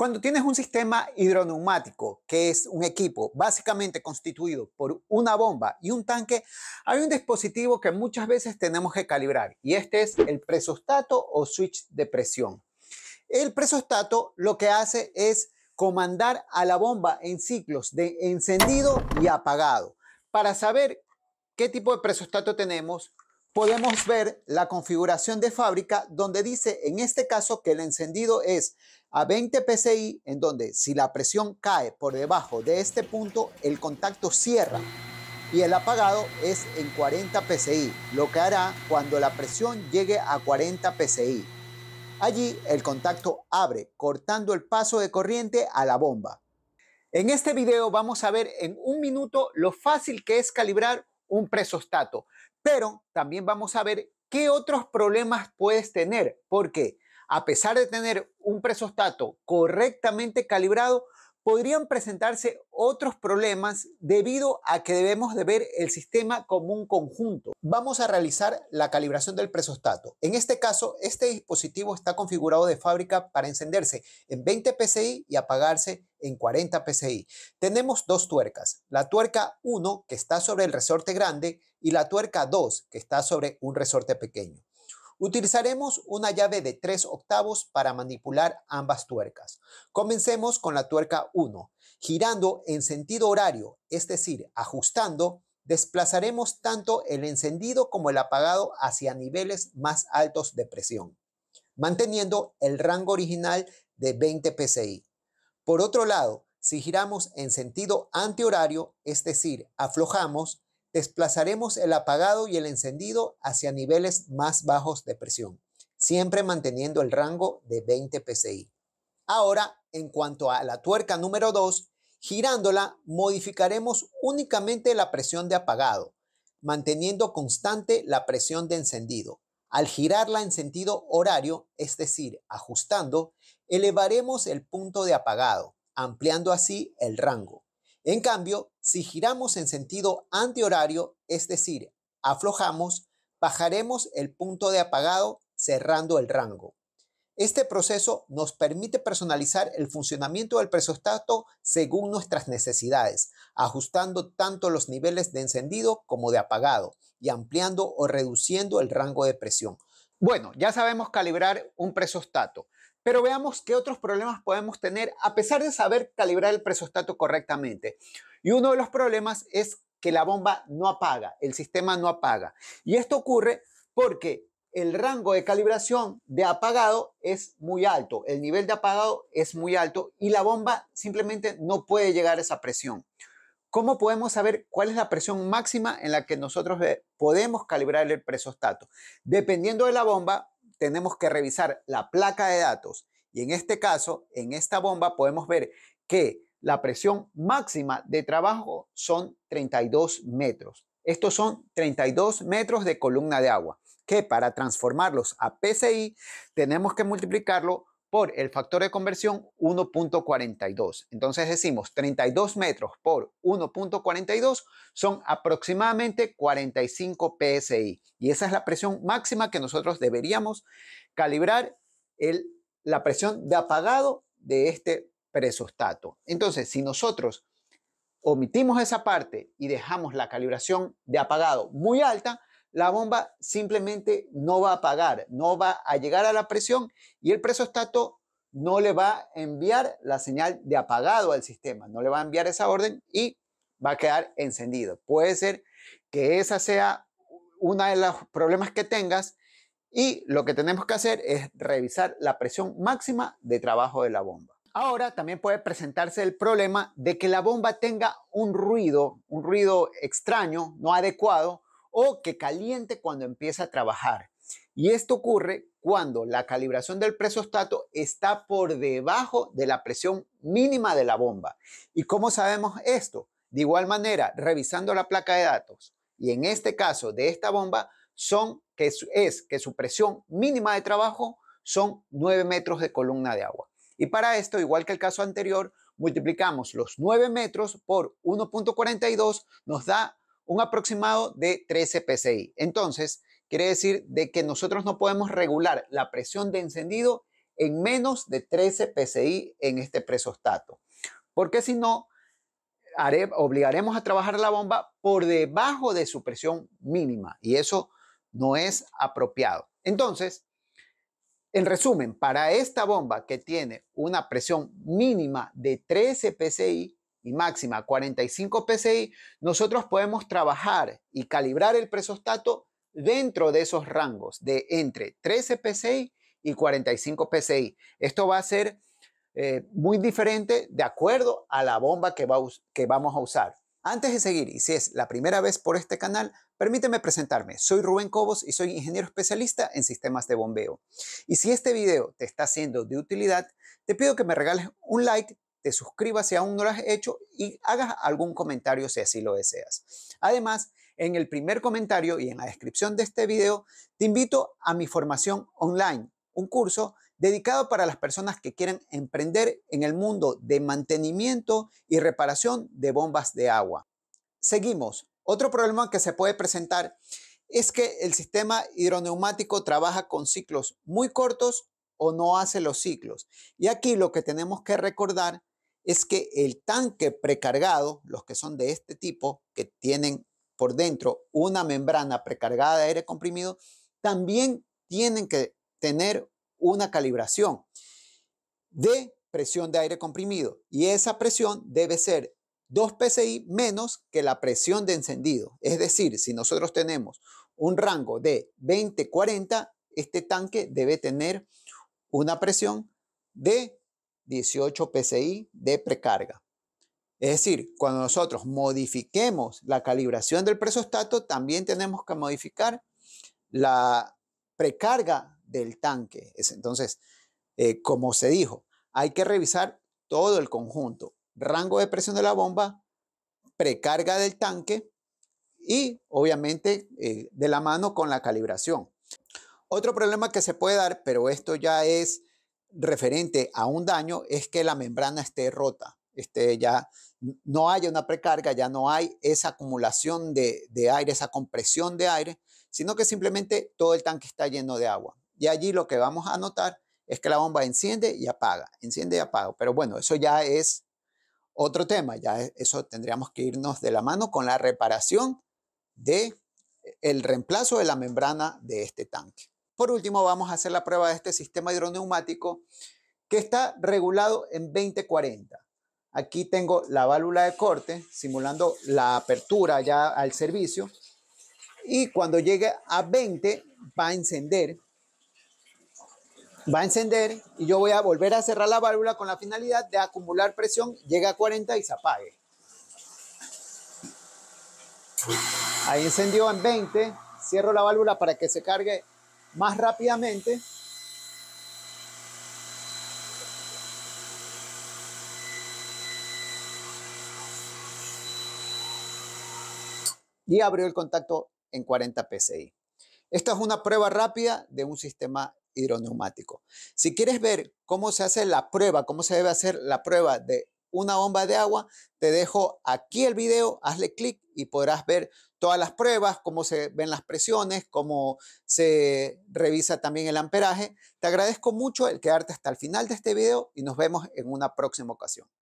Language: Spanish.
Cuando tienes un sistema hidroneumático, que es un equipo básicamente constituido por una bomba y un tanque, hay un dispositivo que muchas veces tenemos que calibrar y este es el presostato o switch de presión. El presostato lo que hace es comandar a la bomba en ciclos de encendido y apagado para saber qué tipo de presostato tenemos, podemos ver la configuración de fábrica donde dice en este caso que el encendido es a 20 PSI, en donde si la presión cae por debajo de este punto, el contacto cierra y el apagado es en 40 PSI, lo que hará cuando la presión llegue a 40 PSI. Allí el contacto abre, cortando el paso de corriente a la bomba. En este video vamos a ver en un minuto lo fácil que es calibrar un presostato. Pero también vamos a ver qué otros problemas puedes tener, porque a pesar de tener un presostato correctamente calibrado, podrían presentarse otros problemas debido a que debemos de ver el sistema como un conjunto. Vamos a realizar la calibración del presostato. En este caso, este dispositivo está configurado de fábrica para encenderse en 20 PSI y apagarse en 40 PSI. Tenemos dos tuercas, la tuerca 1 que está sobre el resorte grande y la tuerca 2 que está sobre un resorte pequeño. Utilizaremos una llave de 3 octavos para manipular ambas tuercas. Comencemos con la tuerca 1. Girando en sentido horario, es decir, ajustando, desplazaremos tanto el encendido como el apagado hacia niveles más altos de presión, manteniendo el rango original de 20 PSI. Por otro lado, si giramos en sentido antihorario, es decir, aflojamos, desplazaremos el apagado y el encendido hacia niveles más bajos de presión, siempre manteniendo el rango de 20 psi. Ahora, en cuanto a la tuerca número 2, girándola modificaremos únicamente la presión de apagado, manteniendo constante la presión de encendido. Al girarla en sentido horario, es decir, ajustando, elevaremos el punto de apagado, ampliando así el rango. En cambio, si giramos en sentido antihorario, es decir, aflojamos, bajaremos el punto de apagado cerrando el rango. Este proceso nos permite personalizar el funcionamiento del presostato según nuestras necesidades, ajustando tanto los niveles de encendido como de apagado y ampliando o reduciendo el rango de presión. Bueno, ya sabemos calibrar un presostato. Pero veamos qué otros problemas podemos tener a pesar de saber calibrar el presostato correctamente. Y uno de los problemas es que la bomba no apaga, el sistema no apaga. Y esto ocurre porque el rango de calibración de apagado es muy alto, el nivel de apagado es muy alto y la bomba simplemente no puede llegar a esa presión. ¿Cómo podemos saber cuál es la presión máxima en la que nosotros eh, podemos calibrar el presostato? Dependiendo de la bomba, tenemos que revisar la placa de datos. Y en este caso, en esta bomba, podemos ver que la presión máxima de trabajo son 32 metros. Estos son 32 metros de columna de agua, que para transformarlos a PCI tenemos que multiplicarlo por el factor de conversión 1.42. Entonces decimos 32 metros por 1.42 son aproximadamente 45 psi. Y esa es la presión máxima que nosotros deberíamos calibrar la presión de apagado de este presostato. Entonces, si nosotros omitimos esa parte y dejamos la calibración de apagado muy alta, la bomba simplemente no va a apagar, no va a llegar a la presión y el presostato no le va a enviar la señal de apagado al sistema, no le va a enviar esa orden y va a quedar encendido. Puede ser que esa sea una de los problemas que tengas y lo que tenemos que hacer es revisar la presión máxima de trabajo de la bomba. Ahora también puede presentarse el problema de que la bomba tenga un ruido, un ruido extraño, no adecuado, o que caliente cuando empieza a trabajar. Y esto ocurre cuando la calibración del presostato está por debajo de la presión mínima de la bomba. ¿Y cómo sabemos esto? De igual manera, revisando la placa de datos, y en este caso de esta bomba, son que es que su presión mínima de trabajo son 9 metros de columna de agua. Y para esto, igual que el caso anterior, multiplicamos los 9 metros por 1.42, nos da un aproximado de 13 psi. Entonces, quiere decir de que nosotros no podemos regular la presión de encendido en menos de 13 psi en este presostato. Porque si no, obligaremos a trabajar la bomba por debajo de su presión mínima y eso no es apropiado. Entonces, en resumen, para esta bomba que tiene una presión mínima de 13 psi, y máxima 45 PSI, nosotros podemos trabajar y calibrar el presostato dentro de esos rangos de entre 13 PSI y 45 PSI. Esto va a ser eh, muy diferente de acuerdo a la bomba que, que vamos a usar. Antes de seguir, y si es la primera vez por este canal, permíteme presentarme. Soy Rubén Cobos y soy ingeniero especialista en sistemas de bombeo. Y si este video te está siendo de utilidad, te pido que me regales un like, te suscribas si aún no lo has hecho y hagas algún comentario si así lo deseas. Además, en el primer comentario y en la descripción de este video, te invito a mi formación online, un curso dedicado para las personas que quieren emprender en el mundo de mantenimiento y reparación de bombas de agua. Seguimos. Otro problema que se puede presentar es que el sistema hidroneumático trabaja con ciclos muy cortos o no hace los ciclos. Y aquí lo que tenemos que recordar es que el tanque precargado, los que son de este tipo, que tienen por dentro una membrana precargada de aire comprimido, también tienen que tener una calibración de presión de aire comprimido y esa presión debe ser 2 PSI menos que la presión de encendido. Es decir, si nosotros tenemos un rango de 20-40, este tanque debe tener una presión de 18 PSI de precarga. Es decir, cuando nosotros modifiquemos la calibración del presostato, también tenemos que modificar la precarga del tanque. Entonces, eh, como se dijo, hay que revisar todo el conjunto. Rango de presión de la bomba, precarga del tanque y obviamente eh, de la mano con la calibración. Otro problema que se puede dar, pero esto ya es referente a un daño es que la membrana esté rota, esté ya no haya una precarga, ya no hay esa acumulación de, de aire, esa compresión de aire, sino que simplemente todo el tanque está lleno de agua. Y allí lo que vamos a notar es que la bomba enciende y apaga, enciende y apaga. Pero bueno, eso ya es otro tema, ya e, eso tendríamos que irnos de la mano con la reparación de e, el reemplazo de la membrana de este tanque. Por último, vamos a hacer la prueba de este sistema hidroneumático que está regulado en 2040. Aquí tengo la válvula de corte simulando la apertura ya al servicio y cuando llegue a 20 va a encender va a encender y yo voy a volver a cerrar la válvula con la finalidad de acumular presión, llega a 40 y se apague. Ahí encendió en 20, cierro la válvula para que se cargue más rápidamente. Y abrió el contacto en 40 PSI. Esta es una prueba rápida de un sistema hidroneumático. Si quieres ver cómo se hace la prueba, cómo se debe hacer la prueba de una bomba de agua, te dejo aquí el video, hazle clic y podrás ver todas las pruebas, cómo se ven las presiones, cómo se revisa también el amperaje. Te agradezco mucho el quedarte hasta el final de este video y nos vemos en una próxima ocasión.